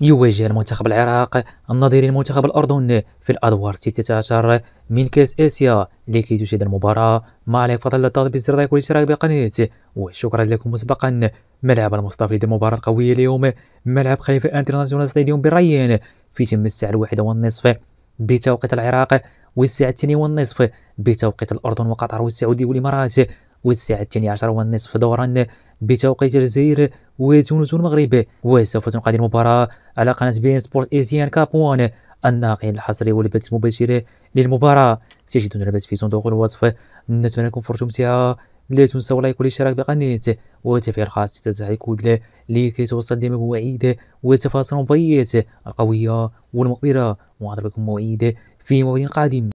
يواجه المنتخب العراق النظير المنتخب الأردن في الأدوار 16 من كأس آسيا لكي تشاهد المباراة ما عليك فضل الضغط بالزر والاشتراك بالقناة وشكرا لكم مسبقا ملعب المصطفى مباراة قوية اليوم ملعب خليفة انترناسيونال ستاديوم بالريان في تم الساعة الواحدة والنصف بتوقيت العراق والساعة الثانية والنصف بتوقيت الأردن وقطر والسعودية والإمارات والساعة الثانية عشر والنصف دورا بتوقيت الجزائر وتونس والمغرب وسوف تنقل المباراة على قناة بين سبورت إيزيان كابوان الناقل الحصري والبث المباشر للمباراة تجدون البث في صندوق الوصف نتمنى لكم فرجة ممتعة لا تنسوا لايك والاشتراك بقناة وتفعيل خاص لتزعل كل لكي توصل دائما بوعيد وتفاصيل المباريات القوية والمقبرة ونعرض لكم موعد في موعد قادم